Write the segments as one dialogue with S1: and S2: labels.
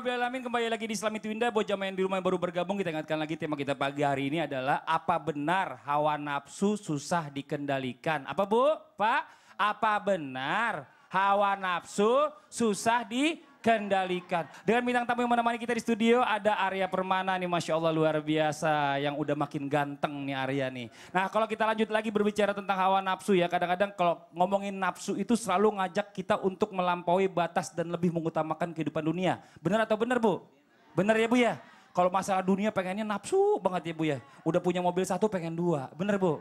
S1: Alamin kembali lagi di Islami Twinda. Buat jamaah yang di rumah yang baru bergabung kita ingatkan lagi tema kita pagi hari ini adalah apa benar hawa nafsu susah dikendalikan? Apa Bu? Pak? Apa benar hawa nafsu susah di kendalikan. Dengan bintang tamu yang menemani kita di studio ada Arya Permana nih Masya Allah luar biasa yang udah makin ganteng nih Arya nih. Nah kalau kita lanjut lagi berbicara tentang hawa nafsu ya kadang-kadang kalau ngomongin nafsu itu selalu ngajak kita untuk melampaui batas dan lebih mengutamakan kehidupan dunia. Bener atau bener Bu? Bener ya Bu ya? Kalau masalah dunia pengennya nafsu banget ya Bu ya. Udah punya mobil satu pengen dua. bener Bu?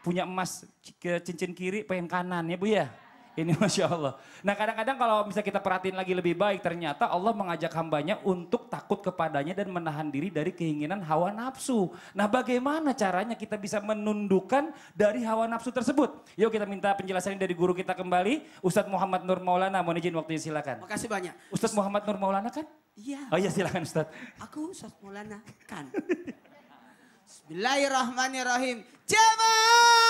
S1: Punya emas ke cincin kiri pengen kanan ya Bu ya? Ini Masya Allah. Nah kadang-kadang kalau bisa kita perhatiin lagi lebih baik, ternyata Allah mengajak hambanya untuk takut kepadanya dan menahan diri dari keinginan hawa nafsu. Nah bagaimana caranya kita bisa menundukkan dari hawa nafsu tersebut? Yuk kita minta penjelasan dari guru kita kembali, Ustadz Muhammad Nur Maulana. Mohon izin waktunya silakan. Terima kasih banyak. Ustadz Muhammad Nur Maulana kan? Iya. Oh iya silakan Ustadz.
S2: Aku Ustadz Maulana kan. Bismillahirrahmanirrahim. Jemaah!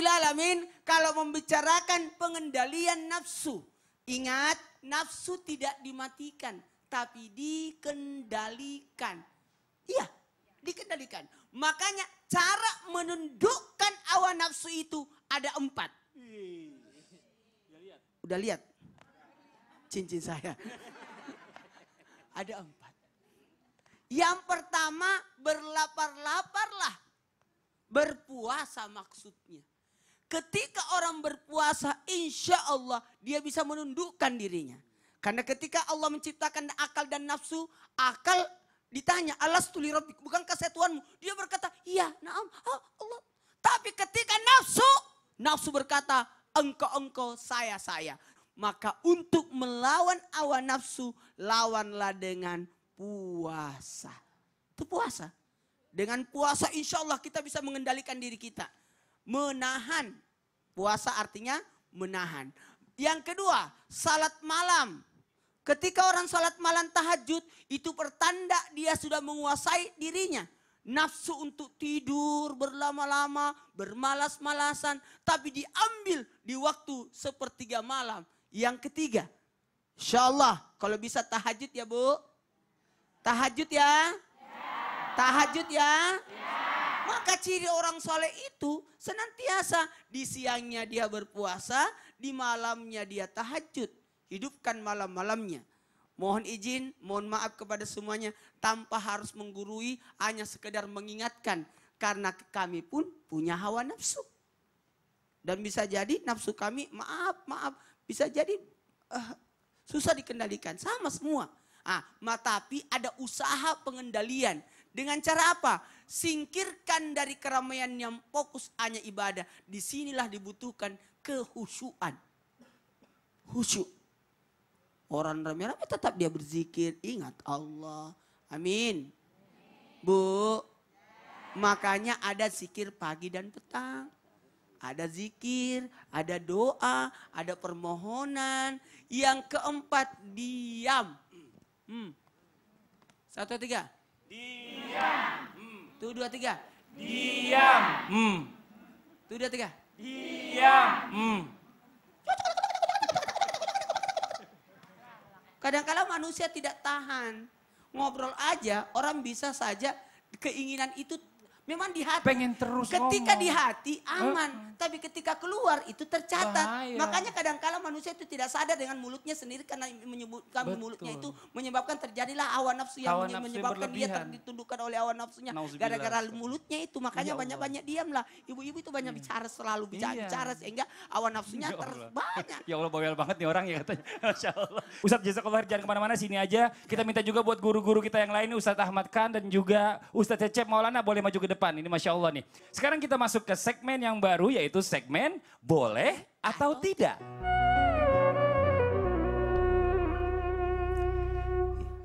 S2: Alamin. kalau membicarakan pengendalian nafsu. Ingat nafsu tidak dimatikan tapi dikendalikan. Iya dikendalikan. Makanya cara menundukkan awal nafsu itu ada empat. Udah lihat? Cincin saya. ada empat. Yang pertama berlapar-laparlah Berpuasa maksudnya. Ketika orang berpuasa, insya Allah dia bisa menundukkan dirinya. Karena ketika Allah menciptakan akal dan nafsu, akal ditanya, alas tuli Rabbi, bukankah saya Tuhanmu? Dia berkata, iya, naam, ha, ah, Allah. Tapi ketika nafsu, nafsu berkata, engkau-engkau, saya-saya. Maka untuk melawan awan nafsu, lawanlah dengan puasa. Itu puasa. Dengan puasa insya Allah kita bisa mengendalikan diri kita. Menahan. Puasa artinya menahan. Yang kedua, salat malam. Ketika orang salat malam tahajud, itu pertanda dia sudah menguasai dirinya. Nafsu untuk tidur berlama-lama, bermalas-malasan, tapi diambil di waktu sepertiga malam. Yang ketiga, insya Allah kalau bisa tahajud ya bu. Tahajud ya. Tahajud ya? ya. Maka ciri orang soleh itu senantiasa di siangnya dia berpuasa, di malamnya dia tahajud. Hidupkan malam-malamnya. Mohon izin, mohon maaf kepada semuanya tanpa harus menggurui, hanya sekedar mengingatkan. Karena kami pun punya hawa nafsu. Dan bisa jadi nafsu kami, maaf, maaf, bisa jadi uh, susah dikendalikan. Sama semua. Ah, tapi ada usaha pengendalian dengan cara apa? Singkirkan dari keramaian yang fokus hanya ibadah. Disinilah dibutuhkan kehusuan. Husu. Orang ramai-ramai tetap dia berzikir. Ingat Allah. Amin. Bu, makanya ada zikir pagi dan petang. Ada zikir, ada doa, ada permohonan. Yang keempat, diam. Hmm. hmm. Satu, tiga. Diam. Hmm. dua tiga.
S1: Diam. Hmm.
S2: Tuh dua tiga. Diam. Hmm. kadang manusia tidak tahan. Ngobrol aja, orang bisa saja keinginan itu Memang di hati. Pengen terus Ketika ngomong. di hati aman, uh, -huh. tapi ketika keluar itu tercatat. Bahaya. Makanya kadangkala -kadang manusia itu tidak sadar dengan mulutnya sendiri karena menyebutkan Betul. mulutnya itu menyebabkan terjadilah awan nafsu yang awan nafsu menyebabkan dia ditundukkan oleh awan nafsunya gara-gara mulutnya itu. Makanya ya banyak-banyak diamlah. Ibu-ibu itu banyak iya. bicara selalu bicara, iya. bicara sehingga awan nafsunya ya terbanyak. banyak.
S1: ya Allah bawel banget nih orang ya katanya. Masya Allah. Ustadz Jazakallah jangan kemana-mana sini aja. Kita minta juga buat guru-guru kita yang lain Ustadz Ahmad Khan dan juga Ustaz Cecep Maulana boleh maju ke depan depan. Ini Masya Allah nih. Sekarang kita masuk ke segmen yang baru yaitu segmen boleh atau, atau tidak.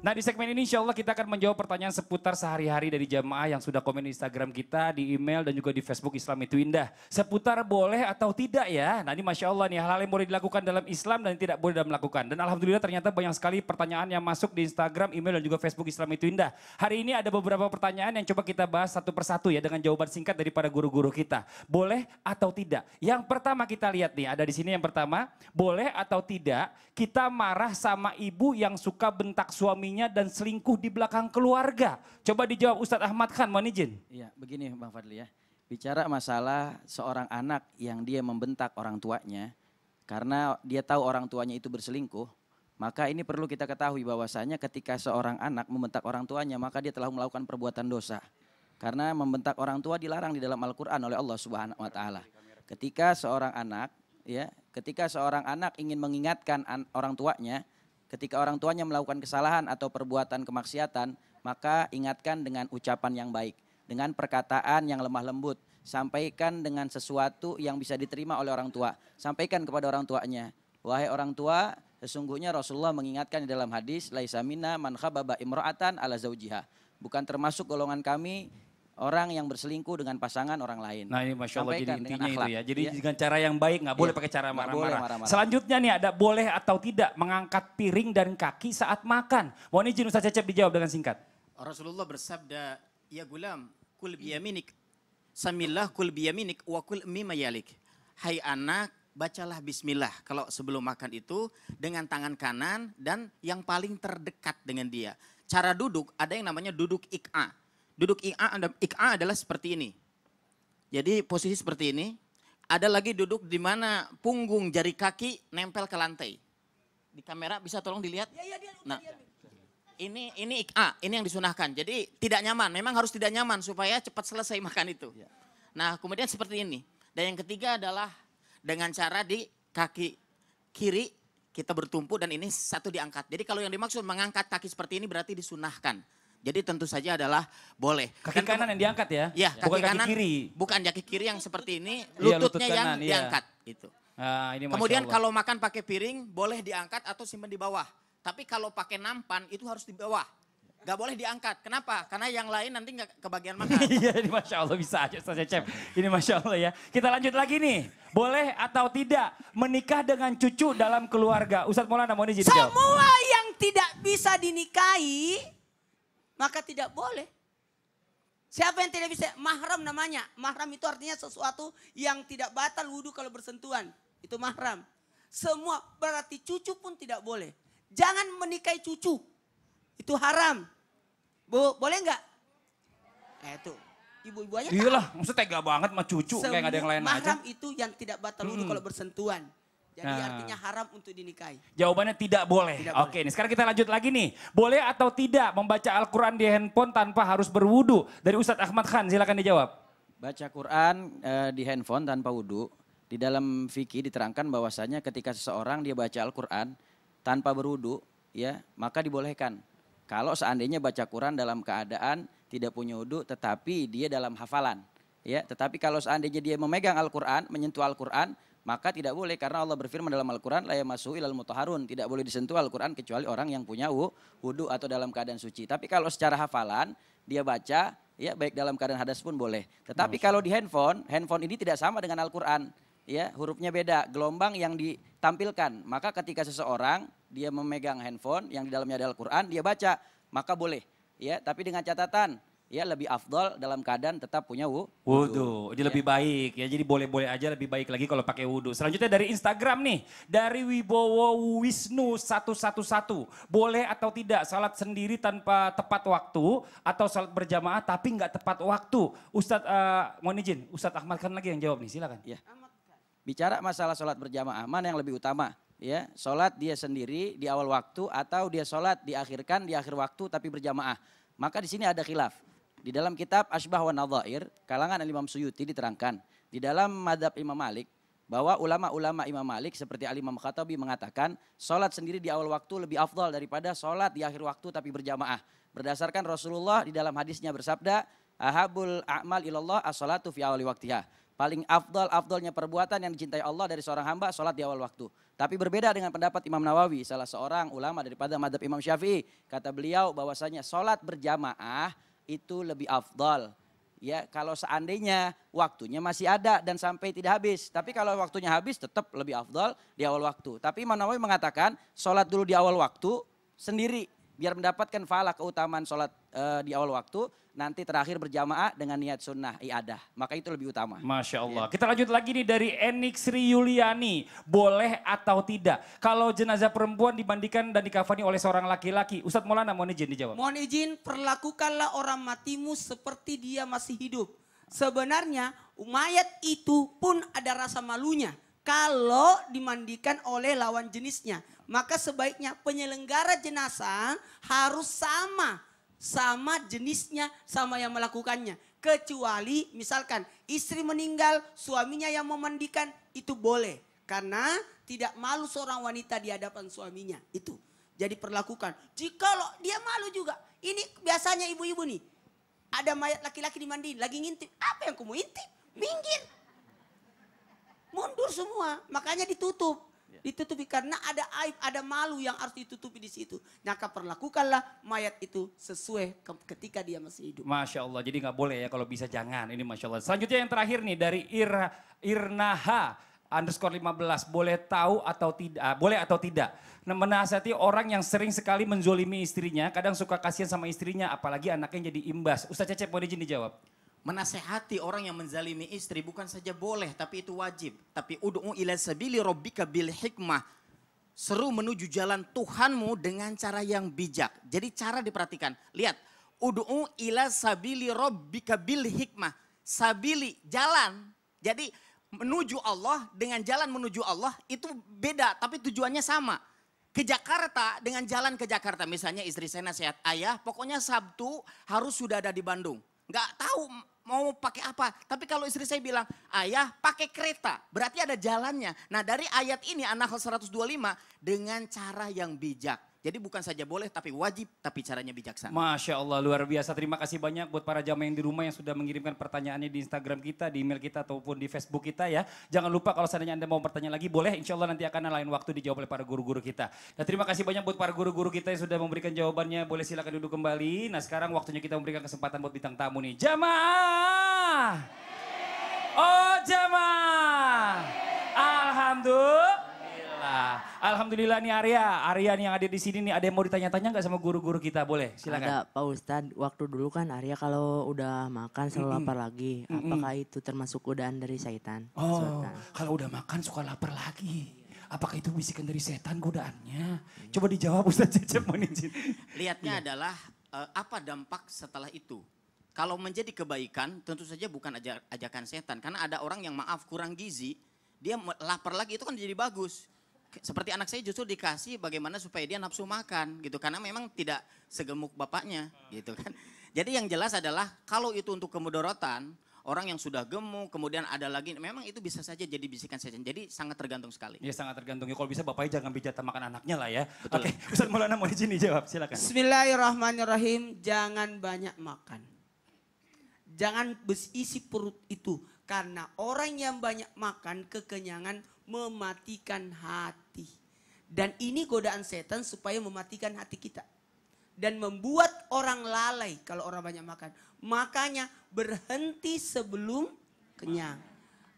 S1: Nah di segmen ini insya Allah kita akan menjawab pertanyaan seputar sehari-hari dari jamaah yang sudah komen di Instagram kita, di email dan juga di Facebook Islam itu indah. Seputar boleh atau tidak ya. Nah ini Masya Allah nih hal-hal yang boleh dilakukan dalam Islam dan tidak boleh dalam melakukan. Dan Alhamdulillah ternyata banyak sekali pertanyaan yang masuk di Instagram, email dan juga Facebook Islam itu indah. Hari ini ada beberapa pertanyaan yang coba kita bahas satu persatu ya dengan jawaban singkat daripada guru-guru kita. Boleh atau tidak? Yang pertama kita lihat nih ada di sini yang pertama. Boleh atau tidak kita marah sama ibu yang suka bentak suaminya suaminya dan selingkuh di belakang keluarga? Coba dijawab Ustadz Ahmad Khan, mohon izin.
S3: Iya, begini Bang Fadli ya. Bicara masalah seorang anak yang dia membentak orang tuanya karena dia tahu orang tuanya itu berselingkuh, maka ini perlu kita ketahui bahwasanya ketika seorang anak membentak orang tuanya, maka dia telah melakukan perbuatan dosa. Karena membentak orang tua dilarang di dalam Al-Qur'an oleh Allah Subhanahu wa taala. Ketika seorang anak ya, ketika seorang anak ingin mengingatkan an orang tuanya, Ketika orang tuanya melakukan kesalahan atau perbuatan kemaksiatan, maka ingatkan dengan ucapan yang baik, dengan perkataan yang lemah lembut, sampaikan dengan sesuatu yang bisa diterima oleh orang tua. Sampaikan kepada orang tuanya, wahai orang tua, sesungguhnya Rasulullah mengingatkan di dalam hadis, laisa minna man khababa imra'atan ala zaujiha. Bukan termasuk golongan kami orang yang berselingkuh dengan pasangan orang lain. Nah ini Masya Allah Sampaikan jadi intinya itu ya. Jadi ya.
S1: dengan cara yang baik nggak ya.
S3: boleh iya. pakai cara marah-marah.
S1: Selanjutnya nih ada boleh atau tidak mengangkat piring dan kaki saat makan. Mohon izin Ustaz Cecep dijawab dengan singkat.
S4: Rasulullah bersabda, Ya gulam, kul biyaminik. Samillah kul biyaminik wa kul mimayalik. Hai anak, bacalah bismillah kalau sebelum makan itu dengan tangan kanan dan yang paling terdekat dengan dia. Cara duduk ada yang namanya duduk ik'a Duduk ik'a ik adalah seperti ini. Jadi posisi seperti ini. Ada lagi duduk di mana punggung jari kaki nempel ke lantai. Di kamera bisa tolong dilihat? Ya, ya, dia, nah, dia, ini ini ik'a, ini yang disunahkan. Jadi tidak nyaman, memang harus tidak nyaman supaya cepat selesai makan itu. Ya. Nah, kemudian seperti ini. Dan yang ketiga adalah dengan cara di kaki kiri kita bertumpu dan ini satu diangkat. Jadi kalau yang dimaksud mengangkat kaki seperti ini berarti disunahkan. Jadi tentu saja adalah
S1: boleh. Kaki Dan kanan yang diangkat ya? Iya, kaki, kaki kanan. kiri.
S4: Bukan kaki kiri yang seperti ini, iya, lututnya lutut kanan, yang iya. diangkat
S1: itu. Ah, ini Kemudian Allah. kalau
S4: makan pakai piring boleh diangkat atau simpan di bawah. Tapi kalau pakai nampan itu harus di bawah. Gak boleh diangkat. Kenapa? Karena yang lain nanti gak kebagian
S1: makan. Iya, ini Masya Allah bisa aja saya Cep. Ini Masya Allah ya. Kita lanjut lagi nih. Boleh atau tidak menikah dengan cucu dalam keluarga? Ustadz Maulana mau izin Semua
S2: yang tidak bisa dinikahi maka tidak boleh. Siapa yang tidak bisa? Mahram namanya. Mahram itu artinya sesuatu yang tidak batal wudhu kalau bersentuhan. Itu mahram. Semua berarti cucu pun tidak boleh. Jangan menikahi cucu. Itu haram. Bo boleh enggak Eh itu. Ibu-ibu
S1: aja Iyalah, maksudnya tega banget sama cucu Semua kayak ada yang lain mahram aja. Mahram
S2: itu yang tidak batal wudhu hmm. kalau bersentuhan.
S1: Jadi nah. artinya haram untuk dinikahi. Jawabannya tidak boleh. Tidak Oke, boleh. nih sekarang kita lanjut lagi nih. Boleh atau tidak membaca Al-Qur'an di handphone tanpa harus berwudu? Dari Ustadz Ahmad Khan, silakan dijawab.
S3: Baca Quran uh, di handphone tanpa wudu, di dalam fikih diterangkan bahwasanya ketika seseorang dia baca Al-Qur'an tanpa berwudu, ya, maka dibolehkan. Kalau seandainya baca Quran dalam keadaan tidak punya wudu tetapi dia dalam hafalan, ya, tetapi kalau seandainya dia memegang Al-Qur'an, menyentuh Al-Qur'an maka tidak boleh karena Allah berfirman dalam Al-Qur'an la ilal mutahharun, tidak boleh disentuh Al-Qur'an kecuali orang yang punya wudhu atau dalam keadaan suci. Tapi kalau secara hafalan dia baca ya baik dalam keadaan hadas pun boleh. Tetapi kalau di handphone, handphone ini tidak sama dengan Al-Qur'an. Ya, hurufnya beda, gelombang yang ditampilkan. Maka ketika seseorang dia memegang handphone yang di dalamnya ada Al-Qur'an, dia baca, maka boleh. Ya, tapi dengan catatan ya lebih afdol dalam keadaan tetap punya wudhu.
S1: Wudhu, jadi ya. lebih baik ya. Jadi boleh-boleh aja lebih baik lagi kalau pakai wudhu. Selanjutnya dari Instagram nih, dari Wibowo Wisnu 111. Boleh atau tidak salat sendiri tanpa tepat waktu atau salat berjamaah tapi nggak tepat waktu? Ustadz, uh, eh, mohon izin, Ustadz Ahmad kan lagi yang jawab nih, silakan. Ya.
S3: Bicara masalah salat berjamaah, mana yang lebih utama? ya salat dia sendiri di awal waktu atau dia salat diakhirkan di akhir waktu tapi berjamaah maka di sini ada khilaf di dalam kitab Asbah wa Nadhair, kalangan Imam Suyuti diterangkan, di dalam madhab Imam Malik, bahwa ulama-ulama Imam Malik seperti Ali Imam Khatabi mengatakan, sholat sendiri di awal waktu lebih afdal daripada sholat di akhir waktu tapi berjamaah. Berdasarkan Rasulullah di dalam hadisnya bersabda, Ahabul a'mal ilallah as-salatu fi awali waktiha paling afdal afdalnya perbuatan yang dicintai Allah dari seorang hamba sholat di awal waktu. Tapi berbeda dengan pendapat Imam Nawawi, salah seorang ulama daripada madhab Imam Syafi'i. Kata beliau bahwasanya sholat berjamaah itu lebih afdal. Ya, kalau seandainya waktunya masih ada dan sampai tidak habis. Tapi kalau waktunya habis tetap lebih afdal di awal waktu. Tapi Imam Nawawi mengatakan sholat dulu di awal waktu sendiri biar mendapatkan falah keutamaan sholat e, di awal waktu, nanti
S1: terakhir berjamaah dengan niat sunnah iadah. Maka itu lebih utama. Masya Allah. Ya. Kita lanjut lagi nih dari Enik Sri Yuliani. Boleh atau tidak? Kalau jenazah perempuan dibandingkan dan dikafani oleh seorang laki-laki. Ustadz Maulana mohon izin dijawab.
S2: Mohon izin, perlakukanlah orang matimu seperti dia masih hidup. Sebenarnya mayat itu pun ada rasa malunya kalau dimandikan oleh lawan jenisnya. Maka sebaiknya penyelenggara jenazah harus sama, sama jenisnya, sama yang melakukannya. Kecuali misalkan istri meninggal, suaminya yang memandikan, itu boleh. Karena tidak malu seorang wanita di hadapan suaminya, itu. Jadi perlakukan. Jikalau dia malu juga, ini biasanya ibu-ibu nih, ada mayat laki-laki dimandiin, lagi ngintip. Apa yang kamu intip? Minggir mundur semua. Makanya ditutup. Ya. Ditutupi karena ada aib, ada malu yang harus ditutupi di situ. Maka perlakukanlah mayat itu sesuai ke, ketika dia masih hidup.
S1: Masya Allah, jadi nggak boleh ya kalau bisa jangan. Ini Masya Allah. Selanjutnya yang terakhir nih dari Irna, Irnaha underscore 15. Boleh tahu atau tidak, ah, boleh atau tidak. Menasihati orang yang sering sekali menzolimi istrinya. Kadang suka kasihan sama istrinya apalagi anaknya jadi imbas. Ustaz Cecep boleh jadi jawab. Menasehati orang yang menzalimi istri bukan saja boleh, tapi itu wajib.
S4: Tapi udu'u ila sabili rabbika bil hikmah. Seru menuju jalan Tuhanmu dengan cara yang bijak. Jadi cara diperhatikan. Lihat, udu'u ila sabili rabbika bil hikmah. Sabili, jalan. Jadi menuju Allah dengan jalan menuju Allah itu beda, tapi tujuannya sama ke Jakarta dengan jalan ke Jakarta. Misalnya istri saya nasihat, ayah pokoknya Sabtu harus sudah ada di Bandung nggak tahu mau pakai apa. Tapi kalau istri saya bilang, ayah pakai kereta, berarti ada jalannya. Nah dari ayat ini anak 125 dengan cara yang bijak. Jadi bukan saja boleh tapi wajib tapi caranya bijaksana.
S1: Masya Allah luar biasa. Terima kasih banyak buat para jamaah yang di rumah yang sudah mengirimkan pertanyaannya di Instagram kita, di email kita ataupun di Facebook kita ya. Jangan lupa kalau seandainya Anda mau bertanya lagi boleh insya Allah nanti akan lain waktu dijawab oleh para guru-guru kita. Nah, terima kasih banyak buat para guru-guru kita yang sudah memberikan jawabannya. Boleh silakan duduk kembali. Nah sekarang waktunya kita memberikan kesempatan buat bintang tamu nih. Jamaah! Oh jamaah! Alhamdulillah nih Arya, Arya nih yang ada di sini nih ada yang mau ditanya-tanya nggak sama guru-guru kita boleh? Silakan. Ada Pak Ustad, waktu dulu kan Arya kalau
S2: udah makan selalu mm -mm. lapar lagi. Apakah mm -mm. itu termasuk godaan dari setan? Oh, Sultan.
S1: kalau udah makan suka lapar lagi. Apakah itu bisikan dari setan godaannya? Mm. Coba dijawab Ustad Cecep mohon
S4: Lihatnya iya. adalah uh, apa dampak setelah itu? Kalau menjadi kebaikan tentu saja bukan ajak, ajakan setan. Karena ada orang yang maaf kurang gizi, dia lapar lagi itu kan jadi bagus seperti anak saya justru dikasih bagaimana supaya dia nafsu makan gitu karena memang tidak segemuk bapaknya gitu kan. Jadi yang jelas adalah kalau itu untuk kemudorotan, orang yang sudah gemuk, kemudian ada lagi, memang itu bisa saja jadi bisikan
S1: saja Jadi sangat tergantung sekali. Ya sangat tergantung. Ya, kalau bisa bapaknya jangan bijak makan anaknya lah ya. Betul. Oke, Ustaz Maulana mau izin jawab silakan.
S2: Bismillahirrahmanirrahim, jangan banyak makan. Jangan isi perut itu. Karena orang yang banyak makan kekenyangan mematikan hati. Dan ini godaan setan supaya mematikan hati kita. Dan membuat orang lalai kalau orang banyak makan. Makanya berhenti sebelum kenyang.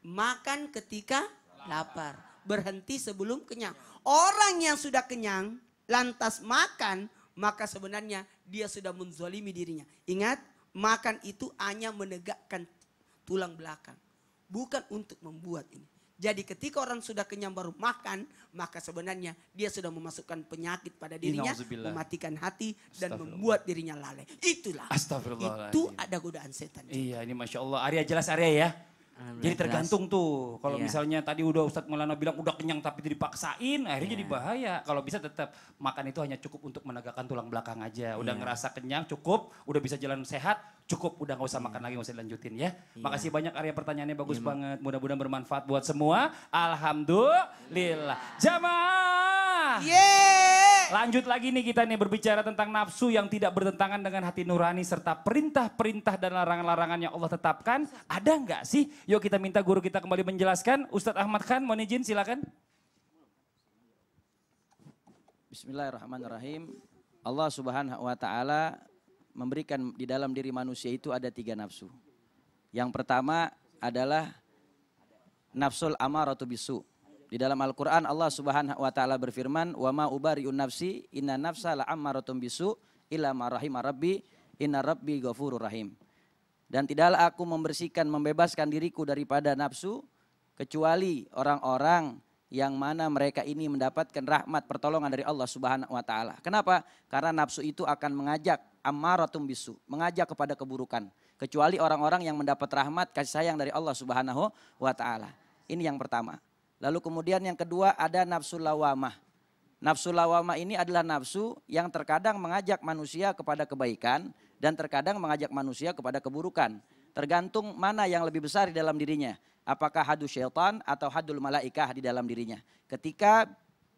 S2: Makan ketika lapar. Berhenti sebelum kenyang. Orang yang sudah kenyang lantas makan maka sebenarnya dia sudah menzolimi dirinya. Ingat, makan itu hanya menegakkan tulang belakang. Bukan untuk membuat ini. Jadi ketika orang sudah kenyang baru makan, maka sebenarnya dia sudah memasukkan penyakit pada dirinya, mematikan hati dan membuat dirinya lalai. Itulah.
S1: Astagfirullah. Itu ada godaan setan. Juga. Iya, ini masya Allah. Arya jelas Arya ya. jadi tergantung tuh. Kalau iya. misalnya tadi udah Ustadz Maulana bilang udah kenyang tapi dipaksain, akhirnya iya. jadi bahaya. Kalau bisa tetap makan itu hanya cukup untuk menegakkan tulang belakang aja. Udah iya. ngerasa kenyang cukup, udah bisa jalan sehat, cukup udah nggak usah makan lagi nggak usah dilanjutin ya. Iya. Makasih banyak Arya pertanyaannya bagus iya, banget. Mudah-mudahan bermanfaat buat semua. Alhamdulillah. Jamaah. Lanjut lagi nih kita nih berbicara tentang nafsu yang tidak bertentangan dengan hati nurani serta perintah-perintah dan larangan-larangan yang Allah tetapkan. Ada nggak sih? Yuk kita minta guru kita kembali menjelaskan. Ustadz Ahmad Khan, mohon izin silakan.
S3: Bismillahirrahmanirrahim. Allah Subhanahu wa taala memberikan di dalam diri manusia itu ada tiga nafsu. Yang pertama adalah nafsul amaratu bisu. Di dalam Al-Quran Allah subhanahu wa ta'ala berfirman, wa ma أُبَارِئُ nafsi inna nafsa la'ammaratun bisu illa marahimah rabbi inna rabbi ghafurur rahim. Dan tidaklah aku membersihkan, membebaskan diriku daripada nafsu, kecuali orang-orang yang mana mereka ini mendapatkan rahmat pertolongan dari Allah Subhanahu wa taala. Kenapa? Karena nafsu itu akan mengajak ammaratum bisu, mengajak kepada keburukan. Kecuali orang-orang yang mendapat rahmat kasih sayang dari Allah Subhanahu wa taala. Ini yang pertama. Lalu kemudian yang kedua ada nafsu lawamah. Nafsu lawamah ini adalah nafsu yang terkadang mengajak manusia kepada kebaikan dan terkadang mengajak manusia kepada keburukan. Tergantung mana yang lebih besar di dalam dirinya. Apakah hadu syaitan atau hadul malaikah di dalam dirinya. Ketika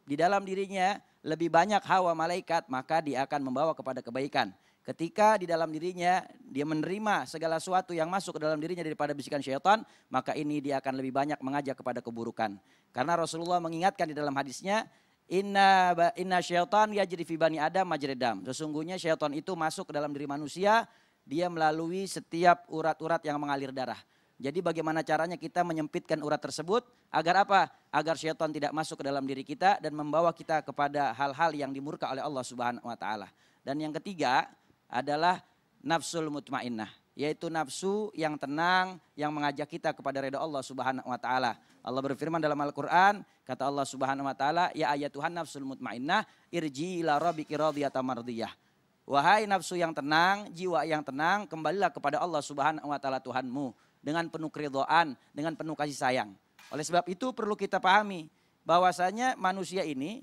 S3: di dalam dirinya lebih banyak hawa malaikat maka dia akan membawa kepada kebaikan. Ketika di dalam dirinya dia menerima segala sesuatu yang masuk ke dalam dirinya daripada bisikan syaitan, maka ini dia akan lebih banyak mengajak kepada keburukan. Karena Rasulullah mengingatkan di dalam hadisnya, Inna inna syaitan ya jadi fibani Adam majredam. Sesungguhnya syaitan itu masuk ke dalam diri manusia, dia melalui setiap urat-urat yang mengalir darah. Jadi bagaimana caranya kita menyempitkan urat tersebut agar apa? Agar syaitan tidak masuk ke dalam diri kita dan membawa kita kepada hal-hal yang dimurka oleh Allah Subhanahu wa taala. Dan yang ketiga, adalah nafsul mutmainnah, yaitu nafsu yang tenang yang mengajak kita kepada ridha Allah Subhanahu wa taala. Allah berfirman dalam Al-Qur'an, kata Allah Subhanahu wa taala, "Ya ayat Tuhan nafsul mutmainnah, irji ila rabbiki radiyatan mardiyah." Wahai nafsu yang tenang, jiwa yang tenang, kembalilah kepada Allah Subhanahu wa taala Tuhanmu dengan penuh keridhaan, dengan penuh kasih sayang. Oleh sebab itu perlu kita pahami bahwasanya manusia ini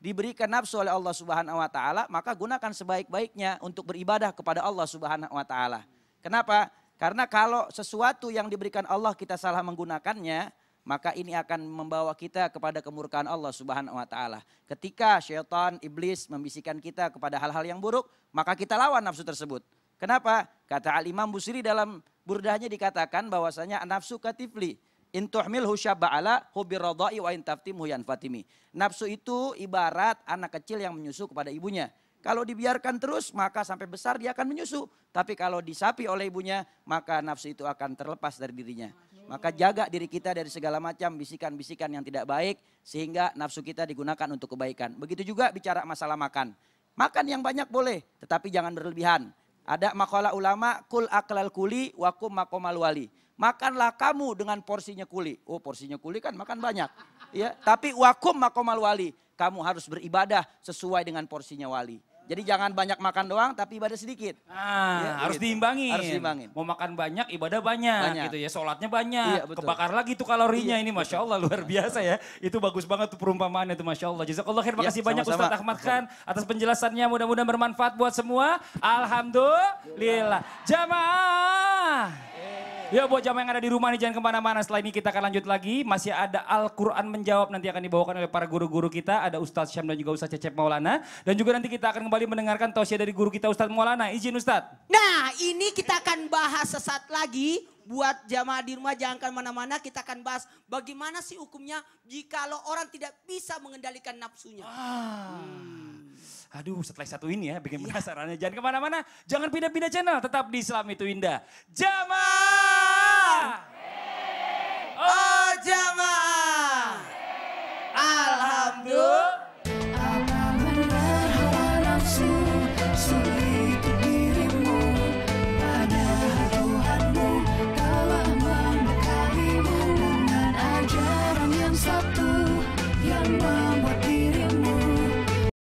S3: diberikan nafsu oleh Allah Subhanahu wa taala, maka gunakan sebaik-baiknya untuk beribadah kepada Allah Subhanahu wa taala. Kenapa? Karena kalau sesuatu yang diberikan Allah kita salah menggunakannya, maka ini akan membawa kita kepada kemurkaan Allah Subhanahu wa taala. Ketika syaitan, iblis membisikkan kita kepada hal-hal yang buruk, maka kita lawan nafsu tersebut. Kenapa? Kata Al Imam Busiri dalam burdahnya dikatakan bahwasanya nafsu katifli, ala syaba'ala hubiradai wa intaftimhu yanfatimi. Nafsu itu ibarat anak kecil yang menyusu kepada ibunya. Kalau dibiarkan terus maka sampai besar dia akan menyusu. Tapi kalau disapi oleh ibunya maka nafsu itu akan terlepas dari dirinya. Maka jaga diri kita dari segala macam bisikan-bisikan yang tidak baik sehingga nafsu kita digunakan untuk kebaikan. Begitu juga bicara masalah makan. Makan yang banyak boleh tetapi jangan berlebihan. Ada makalah ulama kul aklal kuli wakum makomal wali makanlah kamu dengan porsinya kuli. Oh porsinya kuli kan makan banyak. ya. Tapi wakum makomal wali. Kamu harus beribadah sesuai dengan porsinya wali. Jadi jangan banyak makan doang tapi ibadah sedikit. Ah,
S1: ya, harus gitu. diimbangi. Harus diimbangi. Mau makan banyak, ibadah banyak, banyak. gitu ya. Sholatnya banyak. Iya, Kebakar lagi tuh kalorinya iya, ini Masya Allah luar biasa ya. Itu bagus banget tuh perumpamaannya tuh Masya Allah. Jazakallah khair, makasih ya, banyak Ustaz Ahmad Khan atas penjelasannya. Mudah-mudahan bermanfaat buat semua. Alhamdulillah. Jamaah. Ya buat jamaah yang ada di rumah nih jangan kemana-mana. Setelah ini kita akan lanjut lagi. Masih ada Al-Quran menjawab nanti akan dibawakan oleh para guru-guru kita. Ada Ustadz Syam dan juga Ustadz Cecep Maulana. Dan juga nanti kita akan kembali mendengarkan tausiah dari guru kita Ustadz Maulana. Izin Ustadz.
S2: Nah ini kita akan bahas sesaat lagi. Buat jamaah di rumah jangan kemana-mana kita akan bahas bagaimana sih hukumnya jikalau orang tidak bisa mengendalikan nafsunya. Ah.
S1: Aduh setelah satu ini ya bikin iya. penasarannya. Jangan kemana-mana, jangan pindah-pindah channel. Tetap di Islam itu indah. Jamaah! Oh jamaah.
S2: Alhamdulillah.